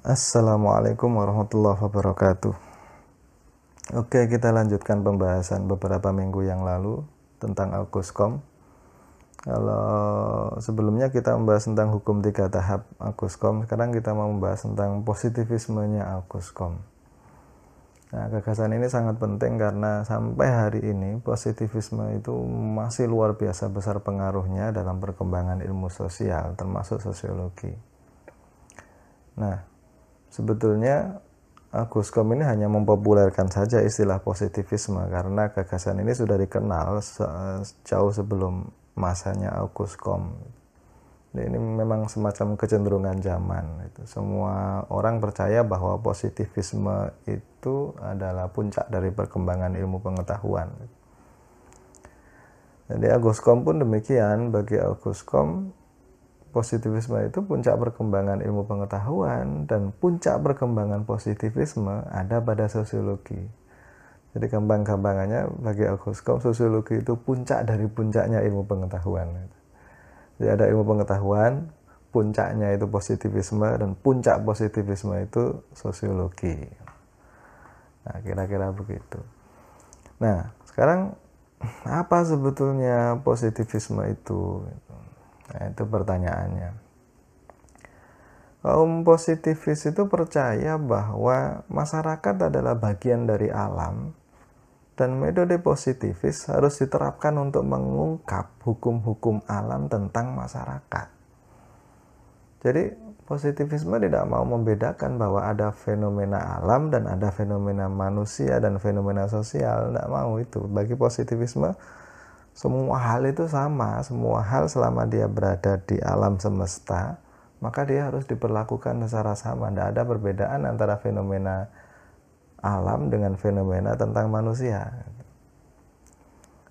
Assalamualaikum warahmatullahi wabarakatuh. Oke, kita lanjutkan pembahasan beberapa minggu yang lalu tentang Aguskom. Kalau sebelumnya kita membahas tentang hukum tiga tahap Aguskom, sekarang kita mau membahas tentang positivismenya Aguskom. Nah, gagasan ini sangat penting karena sampai hari ini positivisme itu masih luar biasa besar pengaruhnya dalam perkembangan ilmu sosial termasuk sosiologi. Nah, sebetulnya Kom ini hanya mempopulerkan saja istilah positivisme karena gagasan ini sudah dikenal jauh sebelum masanya Kom. Ini memang semacam kecenderungan zaman. semua orang percaya bahwa positivisme itu adalah puncak dari perkembangan ilmu pengetahuan. Jadi Kom pun demikian bagi Kom positivisme itu puncak perkembangan ilmu pengetahuan dan puncak perkembangan positivisme ada pada sosiologi. Jadi kembang-kembangannya bagi August Comte sosiologi itu puncak dari puncaknya ilmu pengetahuan. Jadi ada ilmu pengetahuan, puncaknya itu positivisme dan puncak positivisme itu sosiologi. Nah, kira-kira begitu. Nah, sekarang apa sebetulnya positivisme itu? Nah, itu pertanyaannya. Kaum positivis itu percaya bahwa masyarakat adalah bagian dari alam dan metode positivis harus diterapkan untuk mengungkap hukum-hukum alam tentang masyarakat. Jadi positivisme tidak mau membedakan bahwa ada fenomena alam dan ada fenomena manusia dan fenomena sosial, tidak mau itu. Bagi positivisme semua hal itu sama, semua hal selama dia berada di alam semesta, maka dia harus diperlakukan secara sama. Tidak ada perbedaan antara fenomena alam dengan fenomena tentang manusia.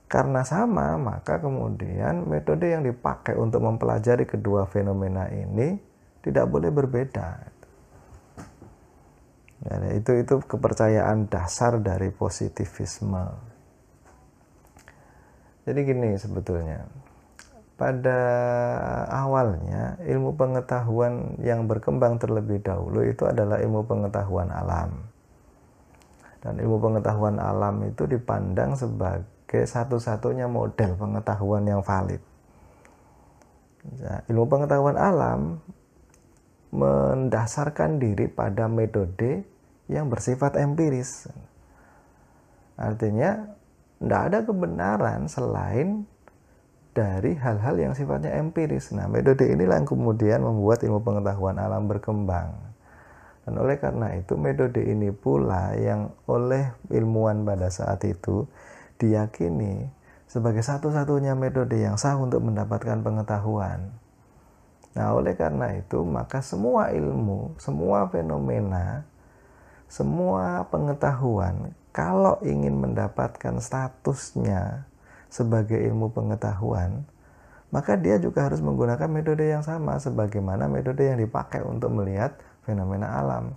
Karena sama, maka kemudian metode yang dipakai untuk mempelajari kedua fenomena ini tidak boleh berbeda. Ya, itu itu kepercayaan dasar dari positivisme. Jadi gini sebetulnya. Pada awalnya ilmu pengetahuan yang berkembang terlebih dahulu itu adalah ilmu pengetahuan alam. Dan ilmu pengetahuan alam itu dipandang sebagai satu-satunya model pengetahuan yang valid. Nah, ilmu pengetahuan alam mendasarkan diri pada metode yang bersifat empiris. Artinya tidak ada kebenaran selain dari hal-hal yang sifatnya empiris. Nah, metode inilah yang kemudian membuat ilmu pengetahuan alam berkembang. Dan oleh karena itu, metode ini pula yang oleh ilmuwan pada saat itu diyakini sebagai satu-satunya metode yang sah untuk mendapatkan pengetahuan. Nah, oleh karena itu, maka semua ilmu, semua fenomena, semua pengetahuan kalau ingin mendapatkan statusnya sebagai ilmu pengetahuan, maka dia juga harus menggunakan metode yang sama sebagaimana metode yang dipakai untuk melihat fenomena alam.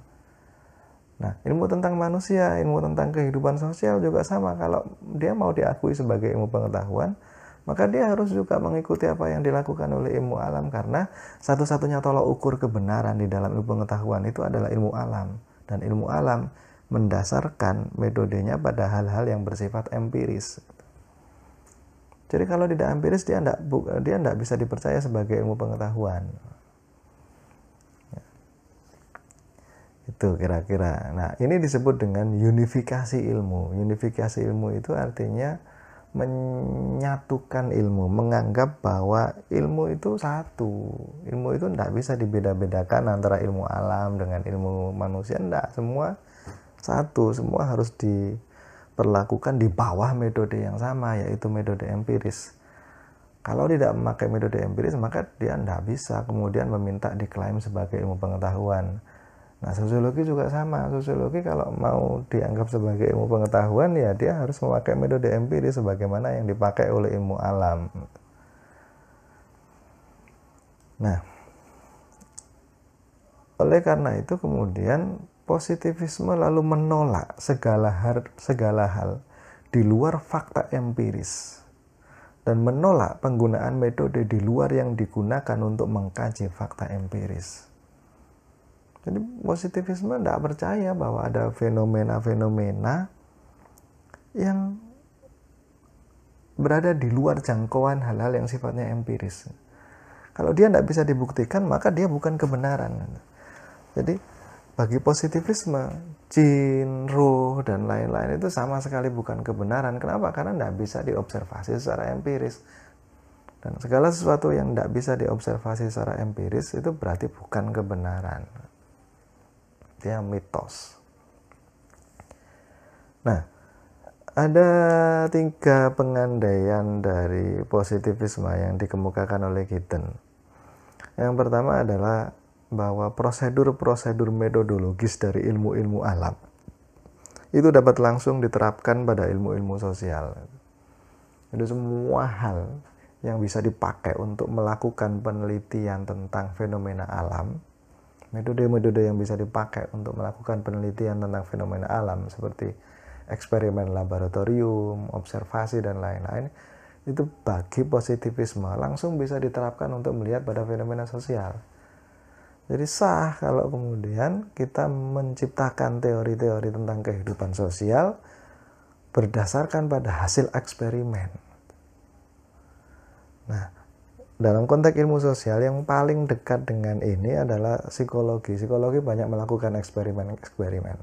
Nah, ilmu tentang manusia, ilmu tentang kehidupan sosial juga sama. Kalau dia mau diakui sebagai ilmu pengetahuan, maka dia harus juga mengikuti apa yang dilakukan oleh ilmu alam karena satu-satunya tolok ukur kebenaran di dalam ilmu pengetahuan itu adalah ilmu alam dan ilmu alam mendasarkan metodenya pada hal-hal yang bersifat empiris. Jadi kalau tidak empiris dia tidak dia tidak bisa dipercaya sebagai ilmu pengetahuan. Ya. Itu kira-kira. Nah, ini disebut dengan unifikasi ilmu. Unifikasi ilmu itu artinya menyatukan ilmu, menganggap bahwa ilmu itu satu. Ilmu itu tidak bisa dibeda-bedakan antara ilmu alam dengan ilmu manusia, tidak. Semua satu semua harus diperlakukan di bawah metode yang sama yaitu metode empiris kalau tidak memakai metode empiris maka dia tidak bisa kemudian meminta diklaim sebagai ilmu pengetahuan nah sosiologi juga sama sosiologi kalau mau dianggap sebagai ilmu pengetahuan ya dia harus memakai metode empiris sebagaimana yang dipakai oleh ilmu alam nah oleh karena itu kemudian positivisme lalu menolak segala hal, segala hal di luar fakta empiris dan menolak penggunaan metode di luar yang digunakan untuk mengkaji fakta empiris. Jadi positivisme tidak percaya bahwa ada fenomena-fenomena yang berada di luar jangkauan hal-hal yang sifatnya empiris. Kalau dia tidak bisa dibuktikan, maka dia bukan kebenaran. Jadi bagi positivisme jin, ruh dan lain-lain itu sama sekali bukan kebenaran. Kenapa? Karena tidak bisa diobservasi secara empiris. Dan segala sesuatu yang tidak bisa diobservasi secara empiris itu berarti bukan kebenaran. Dia mitos. Nah, ada tiga pengandaian dari positivisme yang dikemukakan oleh Gitten. Yang pertama adalah bahwa prosedur-prosedur metodologis dari ilmu-ilmu alam itu dapat langsung diterapkan pada ilmu-ilmu sosial. Itu semua hal yang bisa dipakai untuk melakukan penelitian tentang fenomena alam. Metode-metode yang bisa dipakai untuk melakukan penelitian tentang fenomena alam seperti eksperimen laboratorium, observasi dan lain-lain itu bagi positivisme langsung bisa diterapkan untuk melihat pada fenomena sosial jadi sah kalau kemudian kita menciptakan teori-teori tentang kehidupan sosial berdasarkan pada hasil eksperimen. Nah, dalam konteks ilmu sosial yang paling dekat dengan ini adalah psikologi. Psikologi banyak melakukan eksperimen-eksperimen.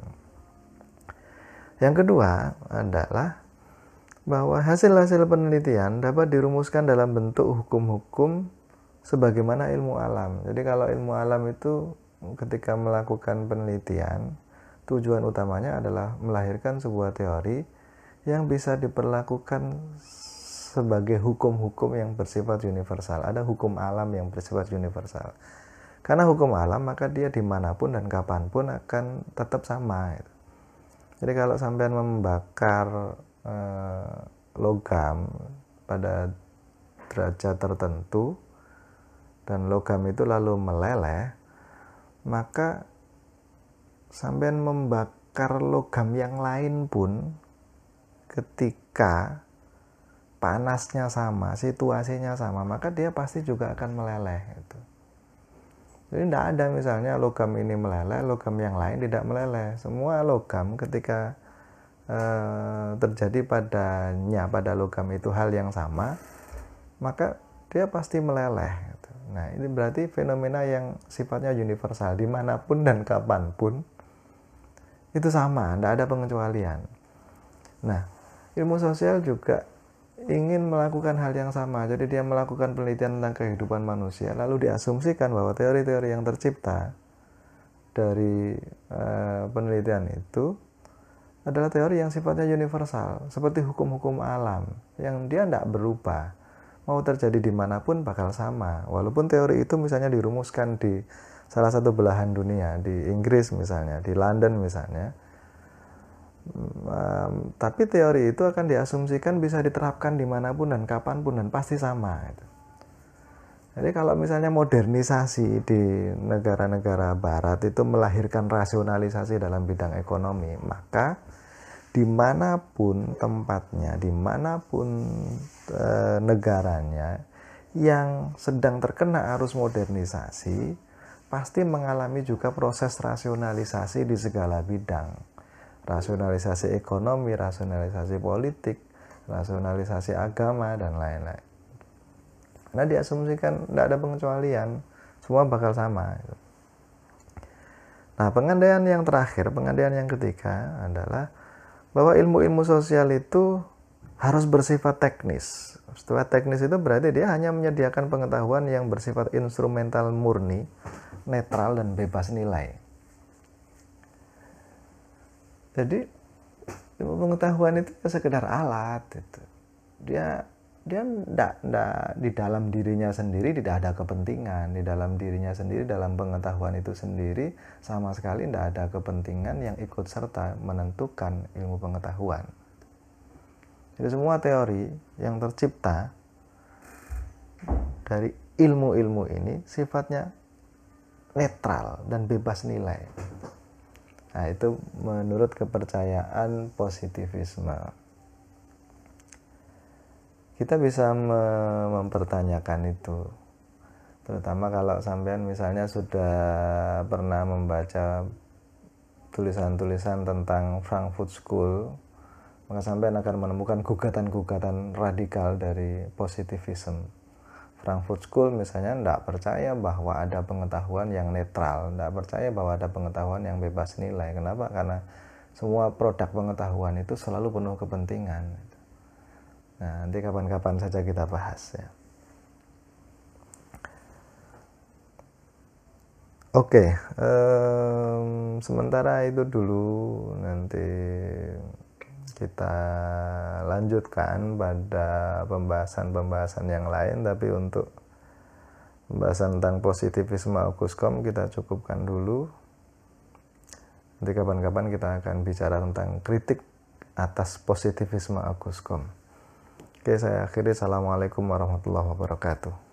Yang kedua adalah bahwa hasil-hasil penelitian dapat dirumuskan dalam bentuk hukum-hukum sebagaimana ilmu alam. Jadi kalau ilmu alam itu ketika melakukan penelitian, tujuan utamanya adalah melahirkan sebuah teori yang bisa diperlakukan sebagai hukum-hukum yang bersifat universal. Ada hukum alam yang bersifat universal. Karena hukum alam maka dia dimanapun dan kapanpun akan tetap sama. Gitu. Jadi kalau sampean membakar eh, logam pada derajat tertentu, dan logam itu lalu meleleh, maka sampean membakar logam yang lain pun ketika panasnya sama, situasinya sama, maka dia pasti juga akan meleleh gitu. Jadi tidak ada misalnya logam ini meleleh, logam yang lain tidak meleleh. Semua logam ketika eh, terjadi padanya pada logam itu hal yang sama, maka dia pasti meleleh. Nah, ini berarti fenomena yang sifatnya universal dimanapun dan kapanpun itu sama, tidak ada pengecualian. Nah, ilmu sosial juga ingin melakukan hal yang sama. Jadi dia melakukan penelitian tentang kehidupan manusia, lalu diasumsikan bahwa teori-teori yang tercipta dari uh, penelitian itu adalah teori yang sifatnya universal, seperti hukum-hukum alam yang dia tidak berubah mau terjadi dimanapun bakal sama. Walaupun teori itu misalnya dirumuskan di salah satu belahan dunia, di Inggris misalnya, di London misalnya, um, tapi teori itu akan diasumsikan bisa diterapkan dimanapun dan kapanpun dan pasti sama. Gitu. Jadi kalau misalnya modernisasi di negara-negara barat itu melahirkan rasionalisasi dalam bidang ekonomi, maka dimanapun tempatnya, dimanapun e, negaranya yang sedang terkena arus modernisasi pasti mengalami juga proses rasionalisasi di segala bidang. Rasionalisasi ekonomi, rasionalisasi politik, rasionalisasi agama, dan lain-lain. Nah diasumsikan tidak ada pengecualian, semua bakal sama. Nah, pengandaian yang terakhir, pengandaian yang ketiga adalah bahwa ilmu-ilmu sosial itu harus bersifat teknis. Setelah teknis itu berarti dia hanya menyediakan pengetahuan yang bersifat instrumental murni, netral dan bebas nilai. Jadi ilmu pengetahuan itu ya sekedar alat itu. Dia dia ndak ndak di dalam dirinya sendiri tidak ada kepentingan di dalam dirinya sendiri dalam pengetahuan itu sendiri sama sekali tidak ada kepentingan yang ikut serta menentukan ilmu pengetahuan jadi semua teori yang tercipta dari ilmu-ilmu ini sifatnya netral dan bebas nilai nah itu menurut kepercayaan positivisme kita bisa mempertanyakan itu terutama kalau sampean misalnya sudah pernah membaca tulisan-tulisan tentang Frankfurt School maka sampean akan menemukan gugatan-gugatan radikal dari positivism Frankfurt School misalnya tidak percaya bahwa ada pengetahuan yang netral tidak percaya bahwa ada pengetahuan yang bebas nilai kenapa karena semua produk pengetahuan itu selalu penuh kepentingan Nah, nanti kapan-kapan saja kita bahas ya. Oke, okay, um, sementara itu dulu nanti kita lanjutkan pada pembahasan-pembahasan yang lain tapi untuk pembahasan tentang positivisme Auguskom kita cukupkan dulu. Nanti kapan-kapan kita akan bicara tentang kritik atas positivisme Auguskom. Oke, saya akhiri. Assalamualaikum warahmatullahi wabarakatuh.